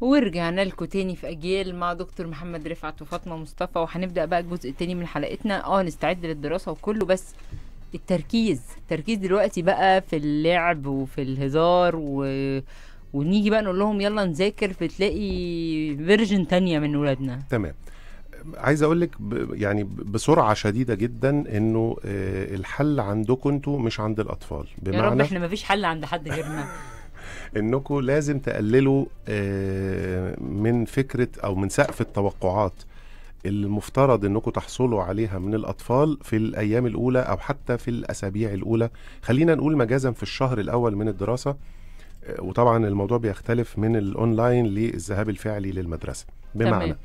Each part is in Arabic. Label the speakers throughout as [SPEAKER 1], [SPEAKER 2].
[SPEAKER 1] ورجعنا لكم تاني في اجيال مع دكتور محمد رفعت وفاطمه مصطفى وهنبدا بقى الجزء التاني من حلقتنا اه نستعد للدراسه وكله بس التركيز التركيز دلوقتي بقى في اللعب وفي الهزار و... ونيجي بقى نقول لهم يلا نذاكر فتلاقي فيرجن تانية من
[SPEAKER 2] ولادنا تمام عايز اقول لك ب... يعني بسرعه شديده جدا انه آه، الحل عندكم انتوا مش عند الاطفال بمعنى يا رب احنا
[SPEAKER 1] فيش حل عند حد غيرنا
[SPEAKER 2] انكم لازم تقللوا آه، من فكره او من سقف التوقعات المفترض انكم تحصلوا عليها من الاطفال في الايام الاولى او حتى في الاسابيع الاولى خلينا نقول مجازا في الشهر الاول من الدراسه آه، وطبعا الموضوع بيختلف من الاونلاين للذهاب الفعلي للمدرسه بمعنى تمام.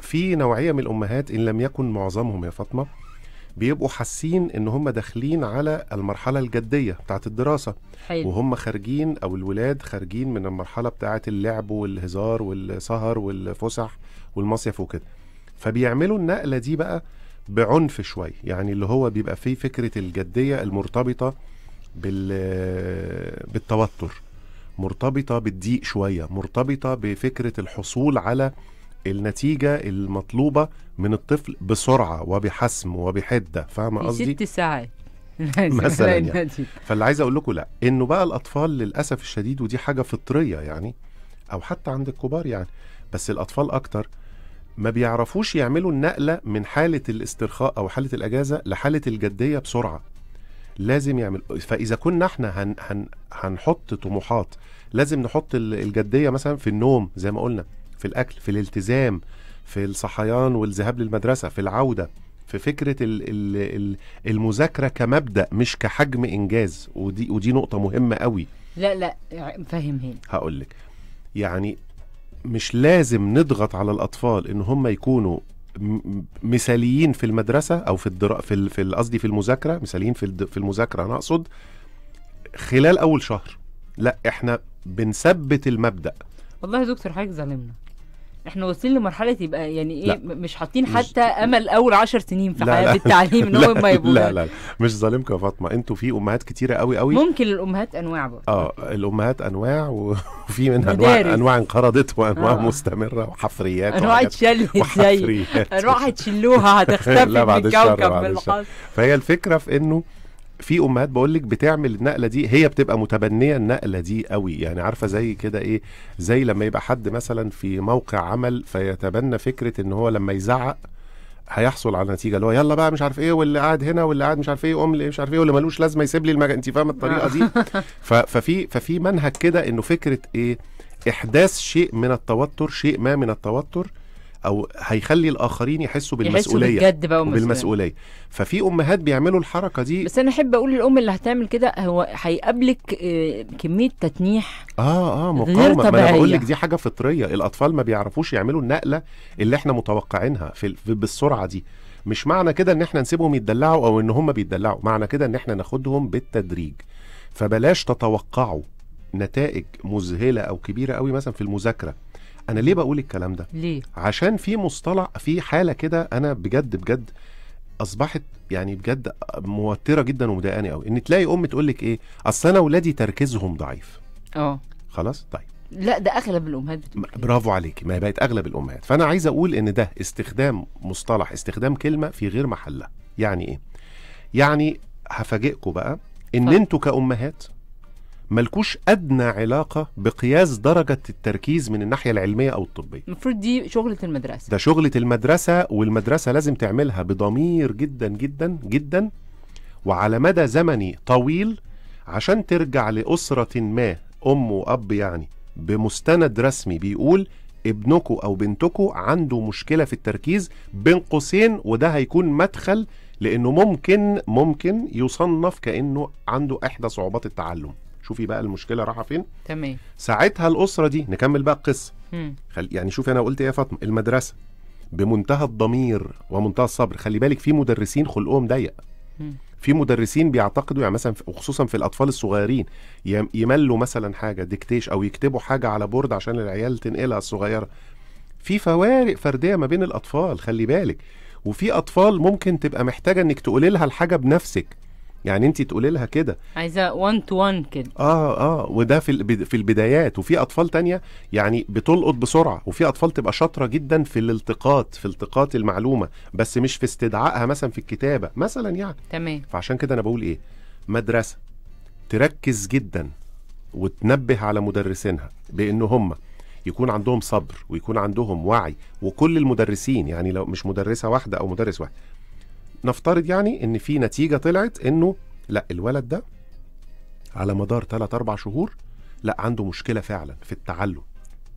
[SPEAKER 2] في نوعيه من الامهات ان لم يكن معظمهم يا فاطمه بيبقوا حاسين ان هم داخلين على المرحله الجديه بتاعه الدراسه حلو. وهم خارجين او الولاد خارجين من المرحله بتاعه اللعب والهزار والسهر والفسح والمصيف وكده فبيعملوا النقله دي بقى بعنف شوي يعني اللي هو بيبقى فيه فكره الجديه المرتبطه بال بالتوتر مرتبطه بالضيق شويه مرتبطه بفكره الحصول على النتيجه المطلوبه من الطفل بسرعه وبحسم وبحده فاهمه قصدي؟ ست ساعات مثلا يعني. فاللي عايز اقول لكم لا انه بقى الاطفال للاسف الشديد ودي حاجه فطريه يعني او حتى عند الكبار يعني بس الاطفال اكتر ما بيعرفوش يعملوا النقله من حاله الاسترخاء او حاله الاجازه لحاله الجديه بسرعه لازم يعمل فاذا كنا احنا هن... هن... هنحط طموحات لازم نحط الجديه مثلا في النوم زي ما قلنا في الاكل في الالتزام في الصحيان والذهاب للمدرسه في العوده في فكره المذاكره كمبدا مش كحجم انجاز ودي ودي نقطه مهمه قوي
[SPEAKER 1] لا لا فاهم هنا
[SPEAKER 2] هقول لك يعني مش لازم نضغط على الاطفال ان هم يكونوا مثاليين في المدرسه او في الدرا في في قصدي في المذاكره مثاليين في في المذاكره انا اقصد خلال اول شهر لا احنا بنثبت المبدا
[SPEAKER 1] والله يا دكتور حضرتك ظالمنا احنا واصلين لمرحله يبقى يعني ايه لا. مش حاطين حتى مش... امل اول عشر سنين في حياه التعليم ان هو ما يبقى لا لا
[SPEAKER 2] مش ظالمك يا فاطمه انتوا في امهات كتيره قوي قوي ممكن الامهات انواع برضه اه الامهات انواع وفي منها انواع انواع انقرضت وانواع آه. مستمره وحفريات انواع اتشلت زي
[SPEAKER 1] انواع هتشلوها هتختفي من الكوكب بالحظ
[SPEAKER 2] فهي الفكره في انه في امهات بقول لك بتعمل النقله دي هي بتبقى متبنيه النقله دي قوي يعني عارفه زي كده ايه زي لما يبقى حد مثلا في موقع عمل فيتبنى فكره ان هو لما يزعق هيحصل على نتيجه اللي هو يلا بقى مش عارف ايه واللي قاعد هنا واللي قاعد مش عارف ايه ام مش عارف ايه واللي ملوش لازمه يسيب لي المج... انت فاهمه الطريقه دي آه. ففي ففي منهج كده انه فكره ايه احداث شيء من التوتر شيء ما من التوتر او هيخلي الاخرين يحسوا بالمسؤوليه يحسوا بجد بقى وبالمسؤوليه ففي امهات بيعملوا الحركه دي بس
[SPEAKER 1] انا احب اقول للام اللي هتعمل كده هو هيقابلك آه، كميه تتنيح
[SPEAKER 2] اه اه مقاومه ما انا بقول لك دي حاجه فطريه الاطفال ما بيعرفوش يعملوا النقله اللي احنا متوقعينها في بالسرعه دي مش معنى كده ان احنا نسيبهم يتدلعوا او ان هم بيتدلعوا معنى كده ان احنا ناخدهم بالتدريج فبلاش تتوقعوا نتائج مذهله او كبيره قوي مثلا في المذاكره انا ليه بقول الكلام ده ليه عشان في مصطلح في حاله كده انا بجد بجد اصبحت يعني بجد موتره جدا ومضايقاني قوي ان تلاقي ام تقول لك ايه اصل انا اولادي تركيزهم ضعيف اه خلاص طيب
[SPEAKER 1] لا ده اغلب الامهات بتقول
[SPEAKER 2] برافو عليكي ما هي بقت اغلب الامهات فانا عايز اقول ان ده استخدام مصطلح استخدام كلمه في غير محلها يعني ايه يعني هفاجئكم بقى ان انتوا كامهات ملكوش ادنى علاقه بقياس درجه التركيز من الناحيه العلميه او الطبيه
[SPEAKER 1] المفروض دي شغله المدرسه
[SPEAKER 2] ده شغله المدرسه والمدرسه لازم تعملها بضمير جدا جدا جدا وعلى مدى زمني طويل عشان ترجع لاسره ما ام واب يعني بمستند رسمي بيقول ابنكو او بنتكو عنده مشكله في التركيز بين قوسين وده هيكون مدخل لانه ممكن ممكن يصنف كانه عنده احدى صعوبات التعلم شوفي بقى المشكله رايحه فين تمام ساعتها الاسره دي نكمل بقى القصه خل... يعني شوفي انا قلت ايه يا فاطمه المدرسه بمنتهى الضمير ومنتهى الصبر خلي بالك في مدرسين خلقهم ضيق في مدرسين بيعتقدوا يعني مثلا وخصوصا في الاطفال الصغيرين يملوا مثلا حاجه ديكتيش او يكتبوا حاجه على بورد عشان العيال تنقلها الصغيره في فوارق فرديه ما بين الاطفال خلي بالك وفي اطفال ممكن تبقى محتاجه انك تقولي لها الحاجه بنفسك يعني انت تقولي لها كده عايزه 1
[SPEAKER 1] تو 1 كده
[SPEAKER 2] اه اه وده في في البدايات وفي اطفال تانية يعني بتلقط بسرعه وفي اطفال تبقى شاطره جدا في الالتقاط في التقاط المعلومه بس مش في استدعائها مثلا في الكتابه مثلا يعني تمام فعشان كده انا بقول ايه مدرسه تركز جدا وتنبه على مدرسينها بان هم يكون عندهم صبر ويكون عندهم وعي وكل المدرسين يعني لو مش مدرسه واحده او مدرس واحد نفترض يعني ان في نتيجه طلعت انه لا الولد ده على مدار 3 4 شهور لا عنده مشكله فعلا في التعلم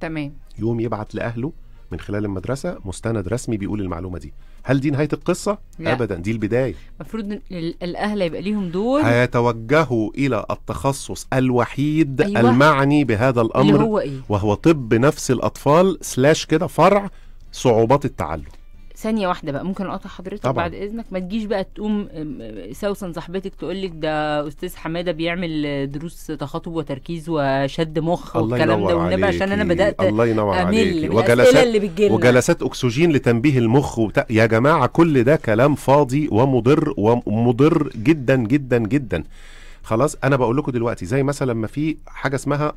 [SPEAKER 2] تمام يوم يبعت لاهله من خلال المدرسه مستند رسمي بيقول المعلومه دي هل دي نهايه القصه لا. ابدا دي البدايه
[SPEAKER 1] المفروض الاهل يبقى ليهم دور
[SPEAKER 2] هيتوجهوا الى التخصص الوحيد أيوة. المعني بهذا الامر اللي هو إيه؟ وهو طب نفس الاطفال سلاش كده فرع صعوبات التعلم
[SPEAKER 1] ثانيه واحده بقى ممكن اقطع حضرتك طبعا. بعد اذنك ما تجيش بقى تقوم سوسن صاحبتك تقول لك ده استاذ حماده بيعمل دروس تخاطب وتركيز وشد مخ والكلام ده والنبي عشان انا بدات الله ينور عليك وجلسات اللي بتجيلنا. وجلسات
[SPEAKER 2] اكسجين لتنبيه المخ وت... يا جماعه كل ده كلام فاضي ومضر ومضر جدا جدا جدا خلاص انا بقول لكم دلوقتي زي مثلا ما في حاجه اسمها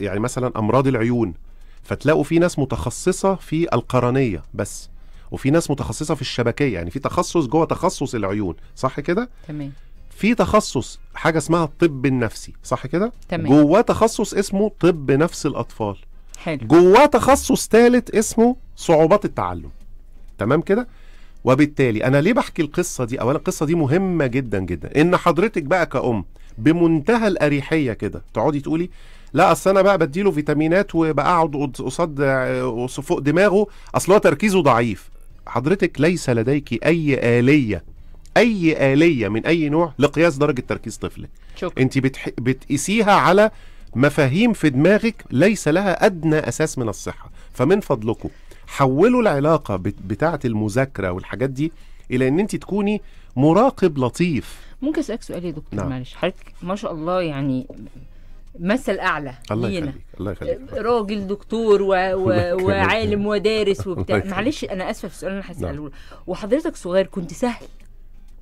[SPEAKER 2] يعني مثلا امراض العيون فتلاقوا في ناس متخصصه في القرنيه بس وفي ناس متخصصه في الشبكيه يعني في تخصص جوه تخصص العيون صح كده تمام في تخصص حاجه اسمها الطب النفسي صح كده تمام جواه تخصص اسمه طب نفس الاطفال حلو جواه تخصص ثالث اسمه صعوبات التعلم تمام كده وبالتالي انا ليه بحكي القصه دي اولا القصه دي مهمه جدا جدا ان حضرتك بقى كأم بمنتهى الاريحيه كده تقعدي تقولي لا اصل انا بقى بديله فيتامينات وبقعد قصاد فوق دماغه اصل هو تركيزه ضعيف حضرتك ليس لديك أي آلية أي آلية من أي نوع لقياس درجة تركيز طفلك شكرا. أنت بتح... بتقيسيها على مفاهيم في دماغك ليس لها أدنى أساس من الصحة فمن فضلكم حولوا العلاقة بت... بتاعة المذاكرة والحاجات دي إلى أن أنت تكوني مراقب لطيف
[SPEAKER 1] ممكن اسالك سؤال يا دكتور نعم. معلش حضرتك ما شاء الله يعني مثل اعلى الله لينا الله يخليك راجل دكتور و... و... وعالم ودارس وبتاع معلش انا اسفه في السؤال اللي انا هساله نعم. وحضرتك صغير كنت سهل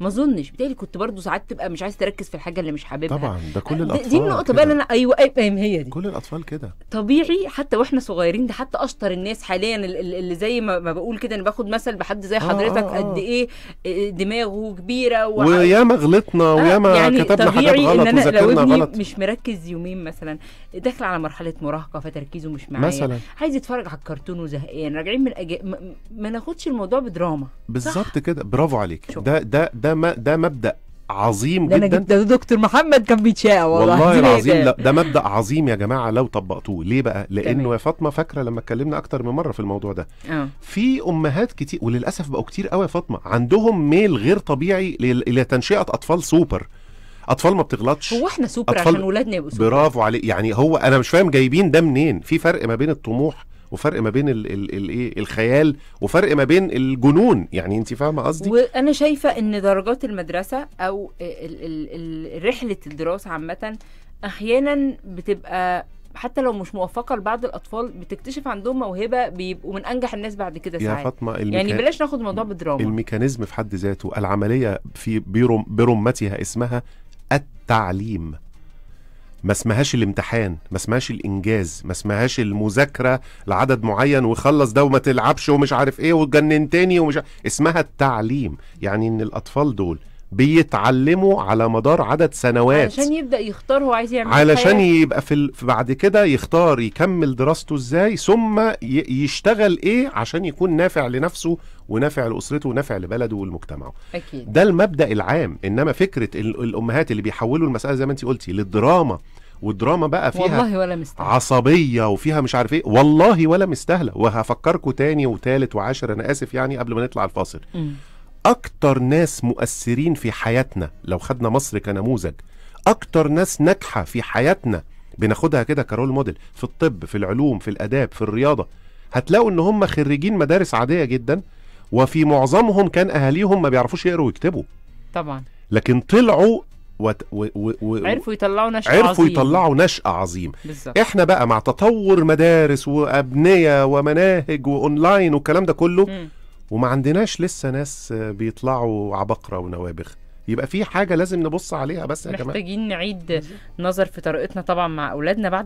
[SPEAKER 1] ما اظنش بتقلي كنت برضو ساعات تبقى مش عايز تركز في الحاجه اللي مش حاببها طبعا
[SPEAKER 2] ده كل الاطفال دي النقطه بقى اللي
[SPEAKER 1] انا ايوه ايوه
[SPEAKER 2] هي دي كل الاطفال كده
[SPEAKER 1] طبيعي حتى واحنا صغيرين ده حتى اشطر الناس حاليا اللي زي ما, بقول كده انا باخد مثل بحد زي آه، حضرتك آه آه قد ايه آه، دماغه كبيره وياما
[SPEAKER 2] غلطنا وياما آه يعني كتبنا حاجات غلط إن أنا لو ابني غلط.
[SPEAKER 1] مش مركز يومين مثلا داخل على مرحله مراهقه فتركيزه مش معايا مثلا عايز يتفرج على الكرتون وزهقان راجعين من أج... ما, ما ناخدش الموضوع بدراما بالظبط
[SPEAKER 2] كده برافو عليك ده ده ده ده ما ده مبدا عظيم ده جدا أنا ده دكتور محمد كان بيتشاء والله, والله العظيم لا ده مبدا عظيم يا جماعه لو طبقتوه ليه بقى لانه يا فاطمه فاكره لما اتكلمنا اكتر من مره في الموضوع ده أوه. في امهات كتير وللاسف بقوا كتير قوي يا فاطمه عندهم ميل غير طبيعي لتنشئه اطفال سوبر اطفال ما بتغلطش هو احنا سوبر أطفال عشان ولادنا يبقوا برافو عليك يعني هو انا مش فاهم جايبين ده منين في فرق ما بين الطموح وفرق ما بين الايه الخيال وفرق ما بين الجنون يعني انت فاهمه قصدي
[SPEAKER 1] وانا شايفه ان درجات المدرسه او ال ال رحله الدراسه عامه احيانا بتبقى حتى لو مش موفقه لبعض الاطفال بتكتشف عندهم موهبه بيبقوا من انجح الناس بعد كده ساعات يا فاطمه الميكا... يعني بلاش ناخد الموضوع بالدراما
[SPEAKER 2] الميكانيزم في حد ذاته العمليه في برمتها اسمها التعليم ما اسمهاش الامتحان ما اسمهاش الانجاز ما اسمهاش المذاكره لعدد معين وخلص ده وما تلعبش ومش عارف ايه تاني ومش عارف. اسمها التعليم يعني ان الاطفال دول بيتعلموا على مدار عدد سنوات علشان
[SPEAKER 1] يبدا يختار هو عايز يعمل علشان حياتي.
[SPEAKER 2] يبقى في, ال... بعد كده يختار يكمل دراسته ازاي ثم ي... يشتغل ايه عشان يكون نافع لنفسه ونافع لاسرته ونافع لبلده ولمجتمعه أكيد. ده المبدا العام انما فكره ال... الامهات اللي بيحولوا المساله زي ما انت قلتي للدراما والدراما بقى فيها والله ولا مستهلة. عصبيه وفيها مش عارف ايه والله ولا مستاهله وهفكركم تاني وتالت وعاشر انا اسف يعني قبل ما نطلع الفاصل م. اكتر ناس مؤثرين في حياتنا لو خدنا مصر كنموذج اكتر ناس ناجحه في حياتنا بناخدها كده كرول موديل في الطب في العلوم في الاداب في الرياضه هتلاقوا ان هم خريجين مدارس عاديه جدا وفي معظمهم كان اهاليهم ما بيعرفوش يقروا ويكتبوا طبعا لكن طلعوا و... و... و... و...
[SPEAKER 1] عرفوا يطلعوا نشأة عرفوا عظيم. يطلعوا
[SPEAKER 2] نشأة عظيم بالزبط. احنا بقى مع تطور مدارس وابنية ومناهج واونلاين والكلام ده كله م. وما عندناش لسه ناس بيطلعوا عبقرة ونوابخ يبقى في حاجة لازم نبص عليها بس يا جماعة
[SPEAKER 1] محتاجين نعيد نظر في طريقتنا طبعا مع أولادنا بعد